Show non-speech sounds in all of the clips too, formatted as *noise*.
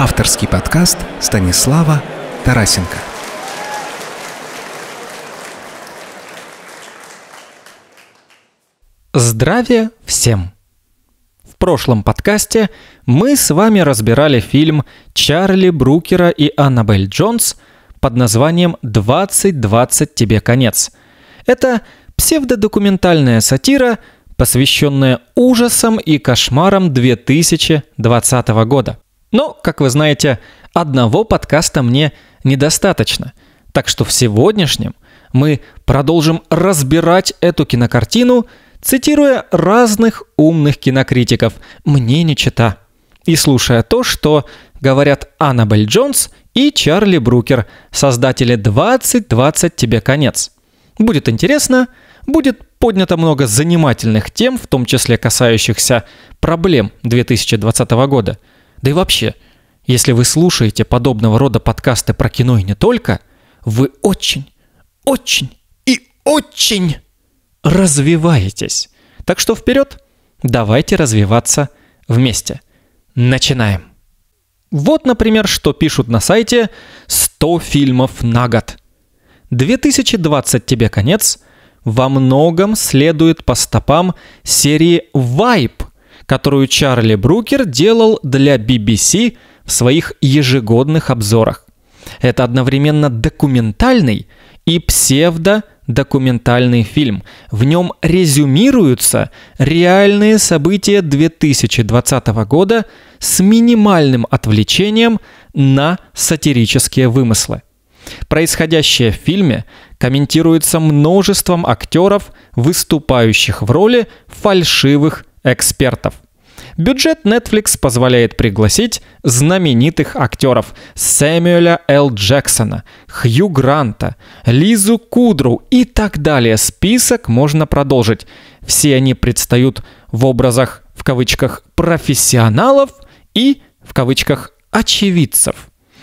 Авторский подкаст Станислава Тарасенко. Здравия всем! В прошлом подкасте мы с вами разбирали фильм Чарли Брукера и Аннабель Джонс под названием «2020 тебе конец». Это псевдодокументальная сатира, посвященная ужасам и кошмарам 2020 года. Но, как вы знаете, одного подкаста мне недостаточно. Так что в сегодняшнем мы продолжим разбирать эту кинокартину, цитируя разных умных кинокритиков, мне не чита, и слушая то, что говорят Аннабель Джонс и Чарли Брукер, создатели 2020 тебе конец. Будет интересно, будет поднято много занимательных тем, в том числе касающихся проблем 2020 года – да и вообще, если вы слушаете подобного рода подкасты про кино и не только, вы очень, очень и очень развиваетесь. Так что вперед, давайте развиваться вместе. Начинаем. Вот, например, что пишут на сайте 100 фильмов на год. 2020 тебе конец во многом следует по стопам серии Vibe которую Чарли Брукер делал для BBC в своих ежегодных обзорах. Это одновременно документальный и псевдодокументальный фильм. В нем резюмируются реальные события 2020 года с минимальным отвлечением на сатирические вымыслы. Происходящее в фильме комментируется множеством актеров, выступающих в роли фальшивых экспертов. Бюджет Netflix позволяет пригласить знаменитых актеров Сэмюэля Л. Джексона, Хью Гранта, Лизу Кудру и так далее. Список можно продолжить. Все они предстают в образах в кавычках профессионалов и в кавычках очевидцев.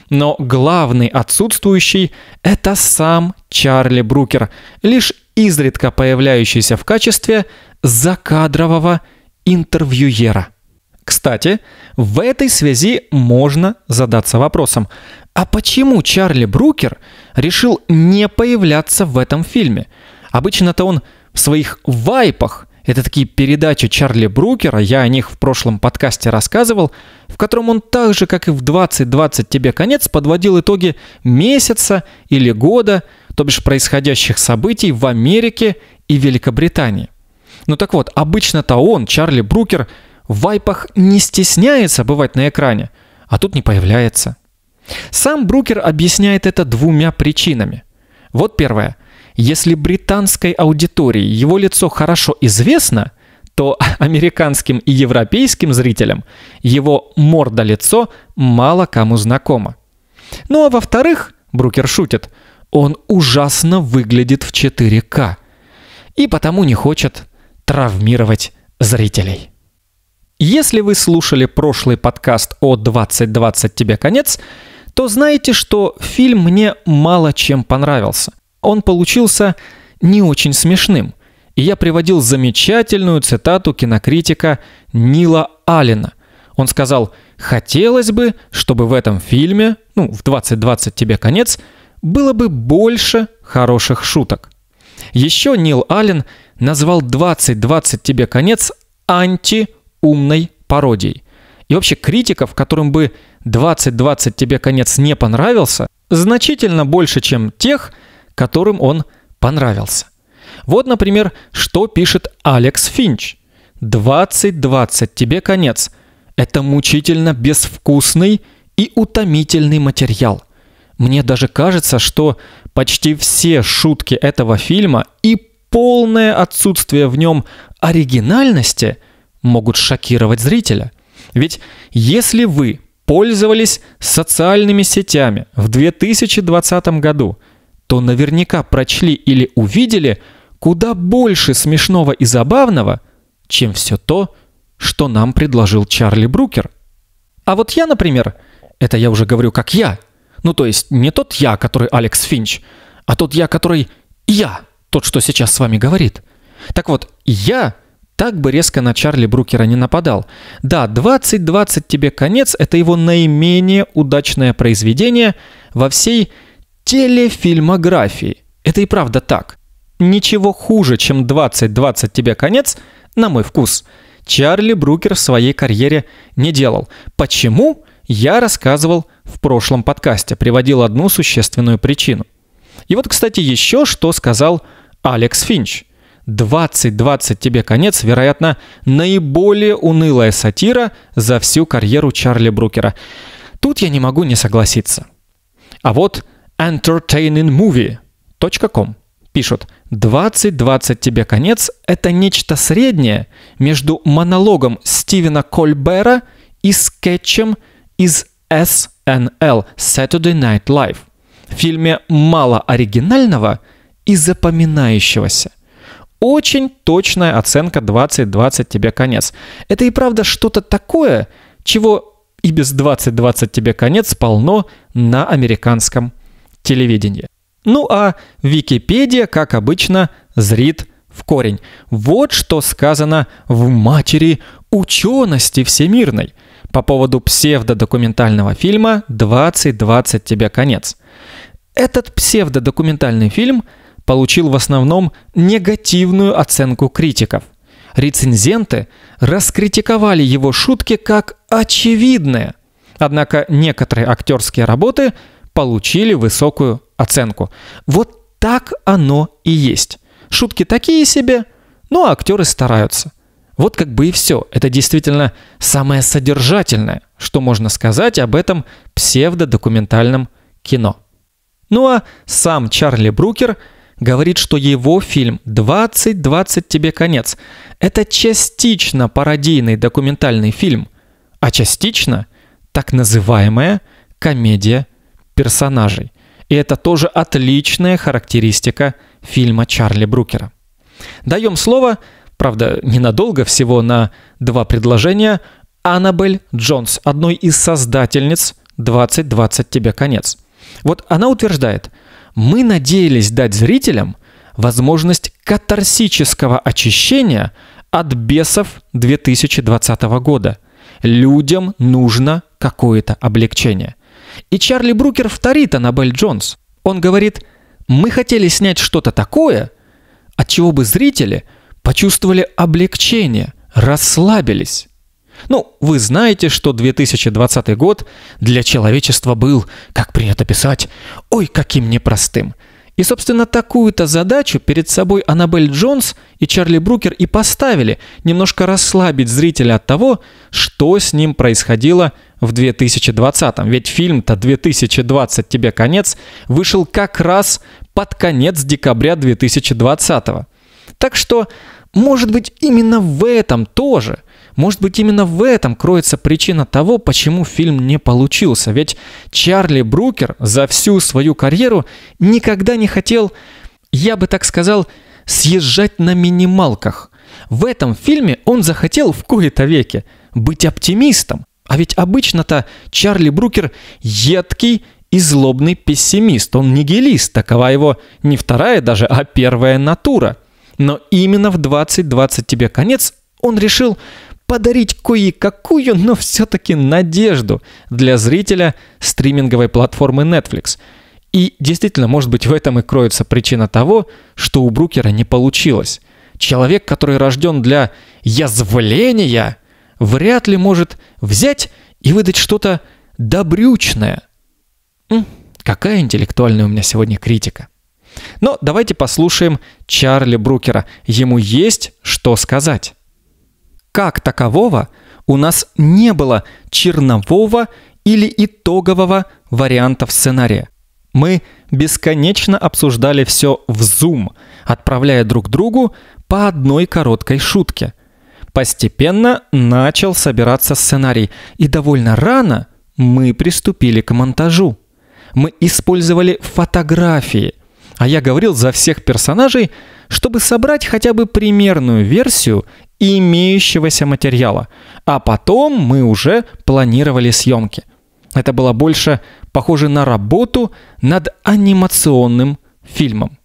Но главный отсутствующий – это сам Чарли Брукер, лишь изредка появляющийся в качестве закадрового эксперта интервьюера. Кстати, в этой связи можно задаться вопросом, а почему Чарли Брукер решил не появляться в этом фильме? Обычно-то он в своих вайпах, это такие передачи Чарли Брукера, я о них в прошлом подкасте рассказывал, в котором он так же, как и в 2020 тебе конец, подводил итоги месяца или года, то бишь происходящих событий в Америке и Великобритании. Ну так вот, обычно-то он, Чарли Брукер, в вайпах не стесняется бывать на экране, а тут не появляется. Сам Брукер объясняет это двумя причинами. Вот первое. Если британской аудитории его лицо хорошо известно, то *laughs* американским и европейским зрителям его морда-лицо мало кому знакомо. Ну а во-вторых, Брукер шутит, он ужасно выглядит в 4К и потому не хочет травмировать зрителей. Если вы слушали прошлый подкаст о 2020 тебе конец, то знаете, что фильм мне мало чем понравился. Он получился не очень смешным. И я приводил замечательную цитату кинокритика Нила Алина. Он сказал, хотелось бы, чтобы в этом фильме, ну, в 2020 тебе конец, было бы больше хороших шуток. Еще Нил Аллен назвал 2020 тебе конец антиумной пародией. И вообще критиков, которым бы 2020 тебе конец не понравился, значительно больше, чем тех, которым он понравился. Вот, например, что пишет Алекс Финч. 2020 тебе конец. Это мучительно безвкусный и утомительный материал. Мне даже кажется, что почти все шутки этого фильма и полное отсутствие в нем оригинальности могут шокировать зрителя. Ведь если вы пользовались социальными сетями в 2020 году, то наверняка прочли или увидели куда больше смешного и забавного, чем все то, что нам предложил Чарли Брукер. А вот я, например, это я уже говорю как я, ну то есть не тот я, который Алекс Финч, а тот я, который я – тот, что сейчас с вами говорит. Так вот, я так бы резко на Чарли Брукера не нападал. Да, 20-20 тебе конец – это его наименее удачное произведение во всей телефильмографии. Это и правда так. Ничего хуже, чем 20-20 тебе конец, на мой вкус, Чарли Брукер в своей карьере не делал. Почему? Я рассказывал в прошлом подкасте, приводил одну существенную причину. И вот, кстати, еще что сказал Алекс Финч. 2020 тебе конец, вероятно, наиболее унылая сатира за всю карьеру Чарли Брукера. Тут я не могу не согласиться. А вот entertainingmovie.com пишут «2020 тебе конец» — это нечто среднее между монологом Стивена Кольбера и скетчем из SNL Saturday Night Live. В фильме мало оригинального — и запоминающегося. Очень точная оценка 20-20 тебе конец. Это и правда что-то такое, чего и без 20-20 тебе конец полно на американском телевидении. Ну а Википедия, как обычно, зрит в корень. Вот что сказано в матери учености всемирной по поводу псевдодокументального фильма «2020 тебе конец». Этот псевдодокументальный фильм – получил в основном негативную оценку критиков. Рецензенты раскритиковали его шутки как очевидные. Однако некоторые актерские работы получили высокую оценку. Вот так оно и есть. Шутки такие себе, но ну, а актеры стараются. Вот как бы и все. Это действительно самое содержательное, что можно сказать об этом псевдодокументальном кино. Ну а сам Чарли Брукер – говорит, что его фильм «20-20 тебе конец» — это частично пародийный документальный фильм, а частично так называемая комедия персонажей. И это тоже отличная характеристика фильма Чарли Брукера. Даем слово, правда, ненадолго, всего на два предложения, Аннабель Джонс, одной из создательниц «20-20 тебе конец». Вот она утверждает – мы надеялись дать зрителям возможность катарсического очищения от бесов 2020 года. Людям нужно какое-то облегчение. И Чарли Брукер вторит Аннабель Джонс. Он говорит, мы хотели снять что-то такое, от чего бы зрители почувствовали облегчение, расслабились. Ну, вы знаете, что 2020 год для человечества был, как принято писать, ой, каким непростым. И, собственно, такую-то задачу перед собой Аннабель Джонс и Чарли Брукер и поставили немножко расслабить зрителя от того, что с ним происходило в 2020. Ведь фильм-то 2020 тебе конец вышел как раз под конец декабря 2020. Так что, может быть, именно в этом тоже может быть, именно в этом кроется причина того, почему фильм не получился. Ведь Чарли Брукер за всю свою карьеру никогда не хотел, я бы так сказал, съезжать на минималках. В этом фильме он захотел в кои-то веке быть оптимистом. А ведь обычно-то Чарли Брукер едкий и злобный пессимист, он нигилист, такова его не вторая даже, а первая натура. Но именно в 2020 тебе конец он решил подарить кое-какую, но все-таки надежду для зрителя стриминговой платформы Netflix. И действительно, может быть, в этом и кроется причина того, что у Брукера не получилось. Человек, который рожден для язвления, вряд ли может взять и выдать что-то добрючное. М, какая интеллектуальная у меня сегодня критика. Но давайте послушаем Чарли Брукера. Ему есть что сказать как такового у нас не было чернового или итогового вариантов сценария. Мы бесконечно обсуждали все в Zoom, отправляя друг другу по одной короткой шутке. Постепенно начал собираться сценарий, и довольно рано мы приступили к монтажу. Мы использовали фотографии, а я говорил за всех персонажей, чтобы собрать хотя бы примерную версию имеющегося материала. А потом мы уже планировали съемки. Это было больше похоже на работу над анимационным фильмом.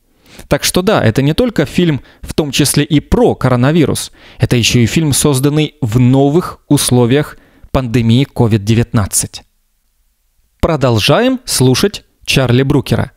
Так что да, это не только фильм, в том числе и про коронавирус. Это еще и фильм, созданный в новых условиях пандемии COVID-19. Продолжаем слушать Чарли Брукера.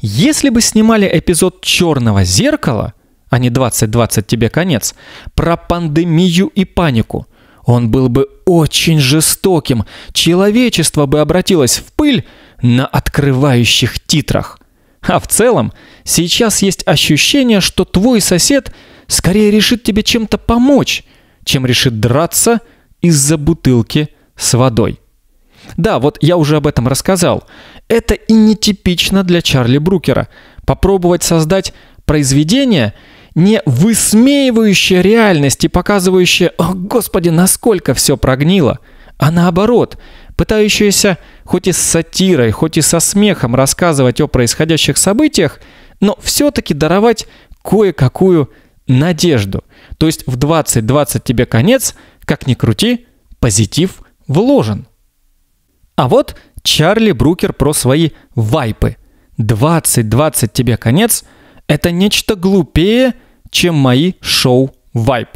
Если бы снимали эпизод «Черного зеркала», а не 2020 тебе конец, про пандемию и панику. Он был бы очень жестоким, человечество бы обратилось в пыль на открывающих титрах. А в целом, сейчас есть ощущение, что твой сосед скорее решит тебе чем-то помочь, чем решит драться из-за бутылки с водой. Да, вот я уже об этом рассказал. Это и нетипично для Чарли Брукера. Попробовать создать произведение не высмеивающая реальность и показывающая, о господи, насколько все прогнило, а наоборот, пытающаяся хоть и с сатирой, хоть и со смехом рассказывать о происходящих событиях, но все-таки даровать кое-какую надежду. То есть в 20-20 тебе конец, как ни крути, позитив вложен. А вот Чарли Брукер про свои вайпы. 20-20 тебе конец – это нечто глупее чем мои шоу вайп.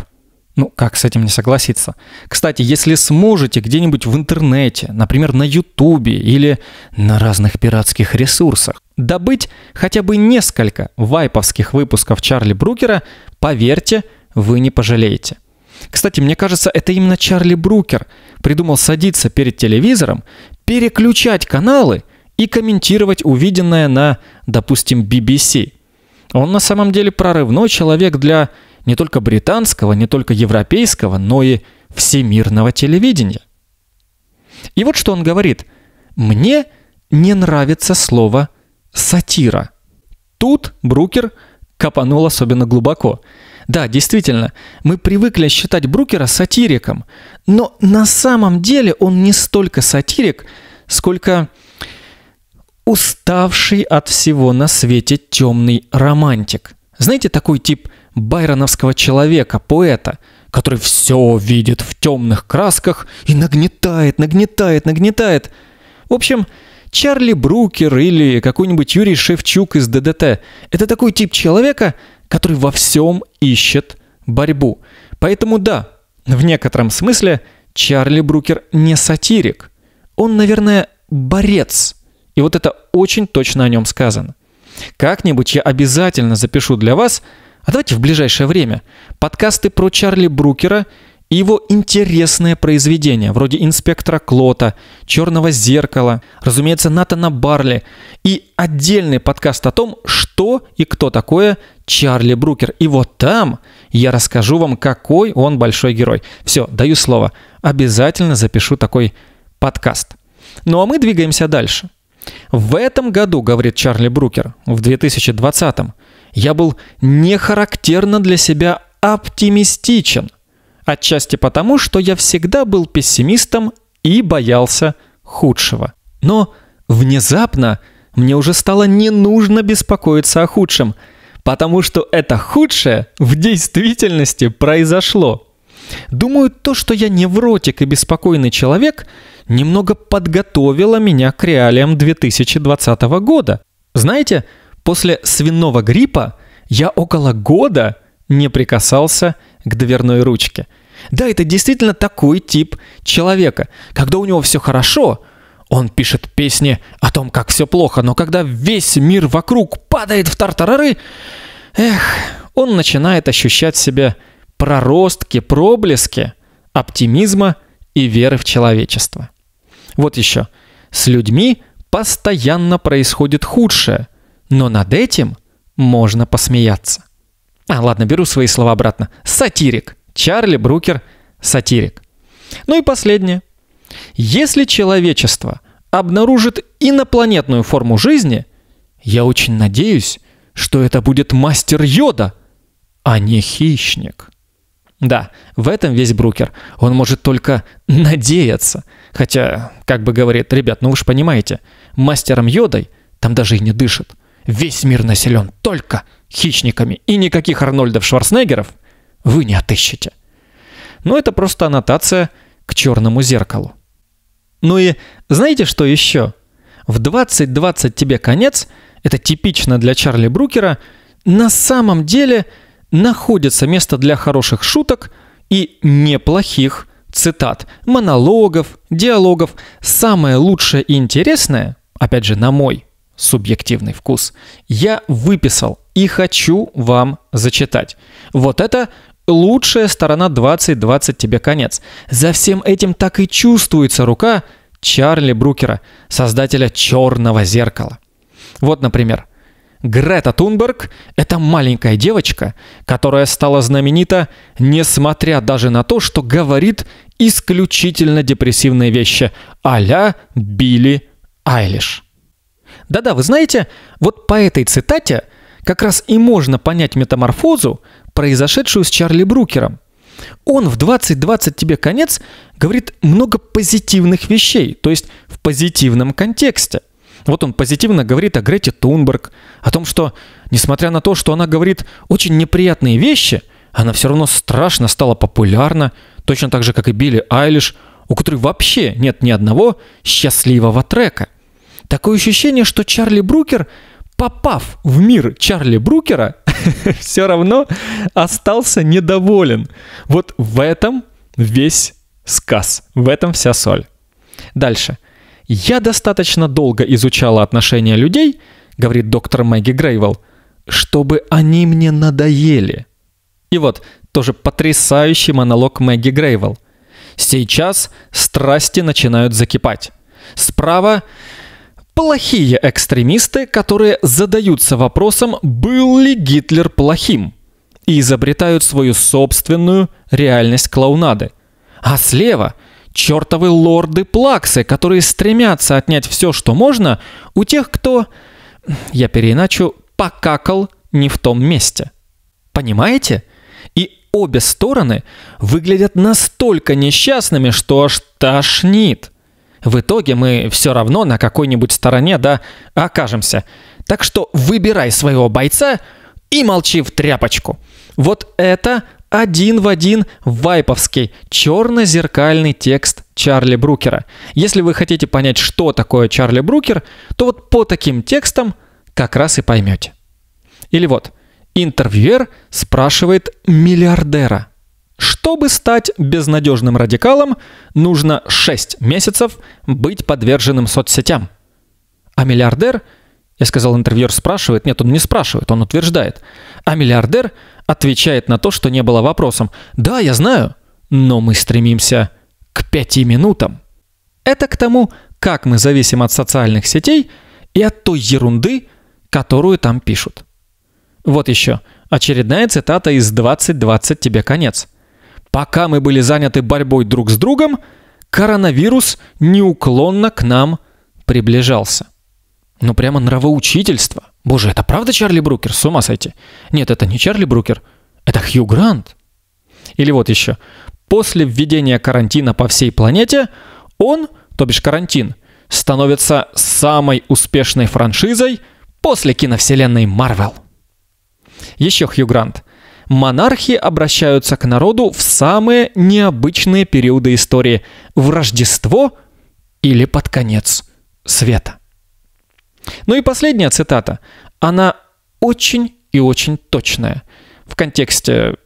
Ну, как с этим не согласиться? Кстати, если сможете где-нибудь в интернете, например, на Ютубе или на разных пиратских ресурсах, добыть хотя бы несколько вайповских выпусков Чарли Брукера, поверьте, вы не пожалеете. Кстати, мне кажется, это именно Чарли Брукер придумал садиться перед телевизором, переключать каналы и комментировать увиденное на, допустим, BBC – он на самом деле прорывной человек для не только британского, не только европейского, но и всемирного телевидения. И вот что он говорит. «Мне не нравится слово «сатира». Тут Брукер копанул особенно глубоко. Да, действительно, мы привыкли считать Брукера сатириком, но на самом деле он не столько сатирик, сколько уставший от всего на свете темный романтик. Знаете, такой тип байроновского человека, поэта, который все видит в темных красках и нагнетает, нагнетает, нагнетает. В общем, Чарли Брукер или какой-нибудь Юрий Шевчук из ДДТ. Это такой тип человека, который во всем ищет борьбу. Поэтому да, в некотором смысле Чарли Брукер не сатирик. Он, наверное, борец – и вот это очень точно о нем сказано. Как-нибудь я обязательно запишу для вас, а давайте в ближайшее время, подкасты про Чарли Брукера и его интересные произведения, вроде «Инспектора Клота», «Черного зеркала», разумеется, Натана Барли, и отдельный подкаст о том, что и кто такое Чарли Брукер. И вот там я расскажу вам, какой он большой герой. Все, даю слово, обязательно запишу такой подкаст. Ну а мы двигаемся дальше – в этом году, говорит Чарли Брукер, в 2020 я был нехарактерно для себя оптимистичен. Отчасти потому, что я всегда был пессимистом и боялся худшего. Но внезапно мне уже стало не нужно беспокоиться о худшем, потому что это худшее в действительности произошло. Думаю, то, что я невротик и беспокойный человек, немного подготовило меня к реалиям 2020 года. Знаете, после свиного гриппа я около года не прикасался к дверной ручке. Да, это действительно такой тип человека. Когда у него все хорошо, он пишет песни о том, как все плохо, но когда весь мир вокруг падает в тартарары, эх, он начинает ощущать себя проростки, проблески оптимизма и веры в человечество. Вот еще. С людьми постоянно происходит худшее, но над этим можно посмеяться. А, ладно, беру свои слова обратно. Сатирик. Чарли Брукер – сатирик. Ну и последнее. Если человечество обнаружит инопланетную форму жизни, я очень надеюсь, что это будет мастер Йода, а не хищник. Да, в этом весь брокер. Он может только надеяться. Хотя, как бы говорит, ребят, ну вы же понимаете, мастером йодой там даже и не дышит. Весь мир населен только хищниками, и никаких Арнольдов Шварценеггеров вы не отыщете. Но ну, это просто аннотация к черному зеркалу. Ну и знаете, что еще? В 20-20 тебе конец, это типично для Чарли Брукера, на самом деле – находится место для хороших шуток и неплохих цитат, монологов, диалогов. Самое лучшее и интересное, опять же, на мой субъективный вкус, я выписал и хочу вам зачитать. Вот это лучшая сторона 2020 тебе конец. За всем этим так и чувствуется рука Чарли Брукера, создателя «Черного зеркала». Вот, например, – Грета Тунберг – это маленькая девочка, которая стала знаменита, несмотря даже на то, что говорит исключительно депрессивные вещи а-ля Билли Айлиш. Да-да, вы знаете, вот по этой цитате как раз и можно понять метаморфозу, произошедшую с Чарли Брукером. Он в 20-20 тебе конец говорит много позитивных вещей, то есть в позитивном контексте. Вот он позитивно говорит о Грете Тунберг, о том, что, несмотря на то, что она говорит очень неприятные вещи, она все равно страшно стала популярна, точно так же, как и Билли Айлиш, у которой вообще нет ни одного счастливого трека. Такое ощущение, что Чарли Брукер, попав в мир Чарли Брукера, *laughs* все равно остался недоволен. Вот в этом весь сказ, в этом вся соль. Дальше. «Я достаточно долго изучала отношения людей», — говорит доктор Мэгги Грейвелл, «чтобы они мне надоели». И вот тоже потрясающий монолог Мэгги Грейвелл. Сейчас страсти начинают закипать. Справа плохие экстремисты, которые задаются вопросом, был ли Гитлер плохим, и изобретают свою собственную реальность клоунады. А слева – чертовы лорды-плаксы, которые стремятся отнять все, что можно, у тех, кто, я переиначу, покакал не в том месте. Понимаете? И обе стороны выглядят настолько несчастными, что аж тошнит. В итоге мы все равно на какой-нибудь стороне, да, окажемся. Так что выбирай своего бойца и молчи в тряпочку. Вот это один в один вайповский черно-зеркальный текст Чарли Брукера. Если вы хотите понять, что такое Чарли Брукер, то вот по таким текстам как раз и поймете. Или вот, интервьюер спрашивает миллиардера. Чтобы стать безнадежным радикалом, нужно 6 месяцев быть подверженным соцсетям. А миллиардер – я сказал, интервьюер спрашивает. Нет, он не спрашивает, он утверждает. А миллиардер отвечает на то, что не было вопросом. Да, я знаю, но мы стремимся к пяти минутам. Это к тому, как мы зависим от социальных сетей и от той ерунды, которую там пишут. Вот еще. Очередная цитата из 2020 тебе конец. Пока мы были заняты борьбой друг с другом, коронавирус неуклонно к нам приближался. Ну прямо нравоучительство. Боже, это правда Чарли Брукер? С ума сойти. Нет, это не Чарли Брукер. Это Хью Грант. Или вот еще. После введения карантина по всей планете он, то бишь карантин, становится самой успешной франшизой после киновселенной Марвел. Еще Хью Грант. Монархи обращаются к народу в самые необычные периоды истории – в Рождество или под конец света. Ну и последняя цитата. Она очень и очень точная в контексте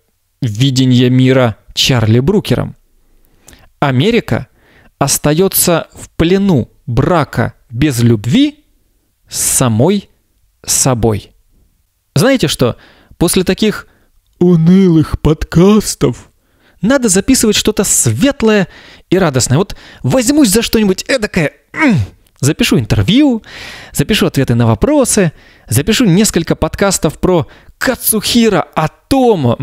видения мира Чарли Брукером. Америка остается в плену брака без любви с самой собой. Знаете что, после таких унылых подкастов надо записывать что-то светлое и радостное. Вот возьмусь за что-нибудь эдакое, Запишу интервью, запишу ответы на вопросы, запишу несколько подкастов про Кацухира о том,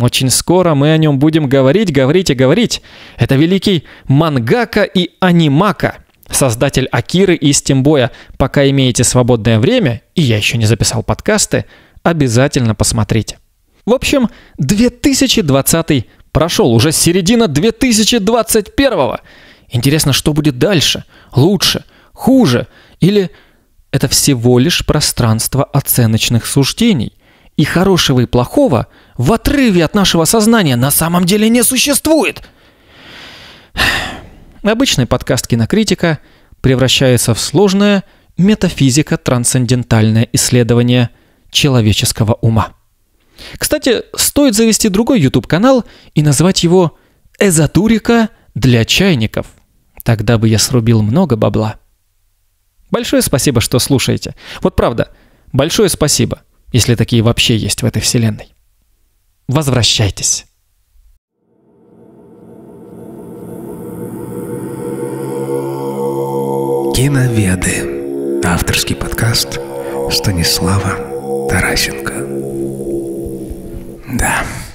очень скоро мы о нем будем говорить, говорить и говорить. Это великий мангака и анимака, создатель Акиры и Стимбоя. Пока имеете свободное время, и я еще не записал подкасты, обязательно посмотрите. В общем, 2020 прошел, уже середина 2021. Интересно, что будет дальше, лучше – хуже, или это всего лишь пространство оценочных суждений, и хорошего и плохого в отрыве от нашего сознания на самом деле не существует. Обычный подкаст «Кинокритика» превращается в сложное метафизико-трансцендентальное исследование человеческого ума. Кстати, стоит завести другой YouTube-канал и назвать его «Эзотурика для чайников». Тогда бы я срубил много бабла. Большое спасибо, что слушаете. Вот правда, большое спасибо, если такие вообще есть в этой вселенной. Возвращайтесь. Киноведы. Авторский подкаст Станислава Тарасенко. Да.